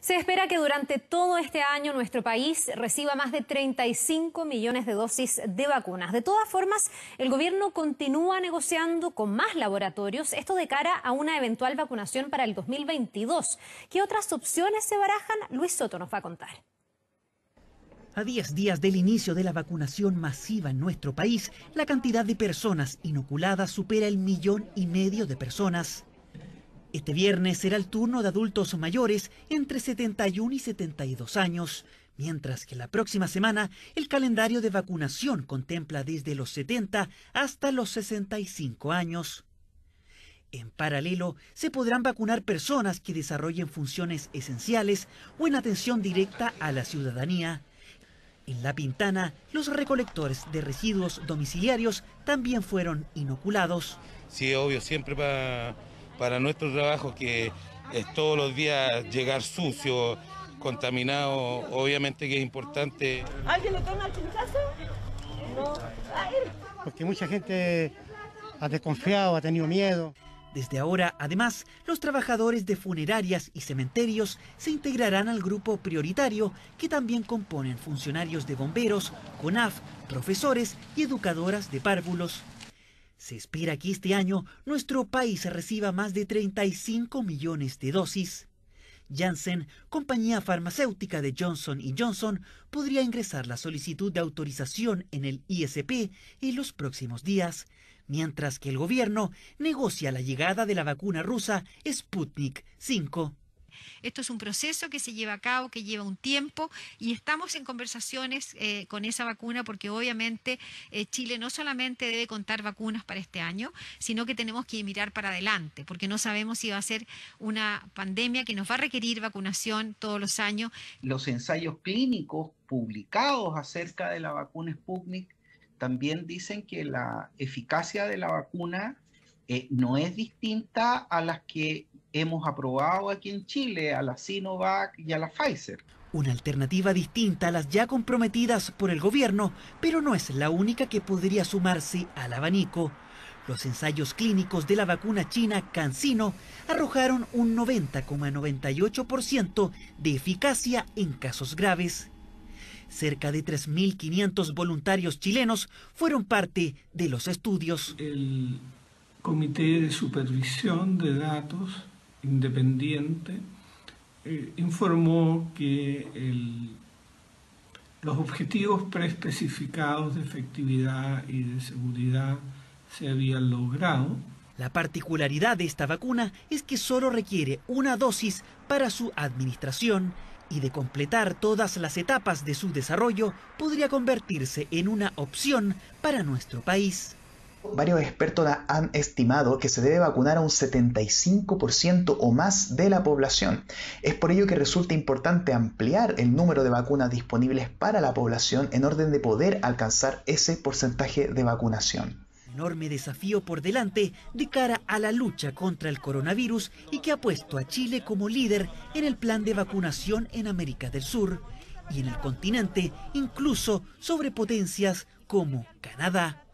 Se espera que durante todo este año nuestro país reciba más de 35 millones de dosis de vacunas. De todas formas, el gobierno continúa negociando con más laboratorios, esto de cara a una eventual vacunación para el 2022. ¿Qué otras opciones se barajan? Luis Soto nos va a contar. A 10 días del inicio de la vacunación masiva en nuestro país, la cantidad de personas inoculadas supera el millón y medio de personas. Este viernes será el turno de adultos mayores entre 71 y 72 años, mientras que la próxima semana el calendario de vacunación contempla desde los 70 hasta los 65 años. En paralelo, se podrán vacunar personas que desarrollen funciones esenciales o en atención directa a la ciudadanía. En La Pintana, los recolectores de residuos domiciliarios también fueron inoculados. Sí, obvio, siempre va para nuestro trabajo, que es todos los días llegar sucio, contaminado, obviamente que es importante. ¿Alguien le toma el pinchazo? No. Porque mucha gente ha desconfiado, ha tenido miedo. Desde ahora, además, los trabajadores de funerarias y cementerios se integrarán al grupo prioritario que también componen funcionarios de bomberos, CONAF, profesores y educadoras de párvulos. Se espera que este año nuestro país reciba más de 35 millones de dosis. Janssen, compañía farmacéutica de Johnson Johnson, podría ingresar la solicitud de autorización en el ISP en los próximos días, mientras que el gobierno negocia la llegada de la vacuna rusa Sputnik V. Esto es un proceso que se lleva a cabo, que lleva un tiempo y estamos en conversaciones eh, con esa vacuna porque obviamente eh, Chile no solamente debe contar vacunas para este año, sino que tenemos que mirar para adelante porque no sabemos si va a ser una pandemia que nos va a requerir vacunación todos los años. Los ensayos clínicos publicados acerca de la vacuna Sputnik también dicen que la eficacia de la vacuna eh, no es distinta a las que hemos aprobado aquí en Chile a la Sinovac y a la Pfizer. Una alternativa distinta a las ya comprometidas por el gobierno, pero no es la única que podría sumarse al abanico. Los ensayos clínicos de la vacuna china CanSino arrojaron un 90,98% de eficacia en casos graves. Cerca de 3.500 voluntarios chilenos fueron parte de los estudios. El Comité de Supervisión de Datos independiente, eh, informó que los objetivos preespecificados de efectividad y de seguridad se habían logrado. La particularidad de esta vacuna es que solo requiere una dosis para su administración y de completar todas las etapas de su desarrollo podría convertirse en una opción para nuestro país varios expertos han estimado que se debe vacunar a un 75% o más de la población. Es por ello que resulta importante ampliar el número de vacunas disponibles para la población en orden de poder alcanzar ese porcentaje de vacunación. Enorme desafío por delante de cara a la lucha contra el coronavirus y que ha puesto a Chile como líder en el plan de vacunación en América del Sur y en el continente, incluso sobre potencias como Canadá